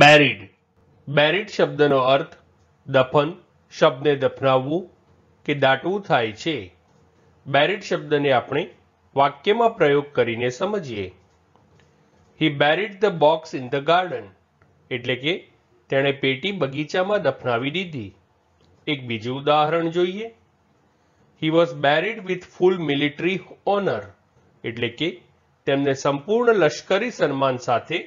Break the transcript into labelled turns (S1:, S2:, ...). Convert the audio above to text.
S1: બેરીડ
S2: બેરીડ શબ્દનો અર્થ દફન શબ્દને દફનાવવું કે દાટવું થાય છે બેરીડ શબ્દને આપણે વાક્યમાં પ્રયોગ કરીને સમજીએ he buried the box in the garden એટલે કે તેણે પેટી બગીચામાં દફનાવી દીધી એક બીજું ઉદાહરણ જોઈએ he was buried with full military honour એટલે કે તેમને સંપૂર્ણ લશ્કરી સન્માન સાથે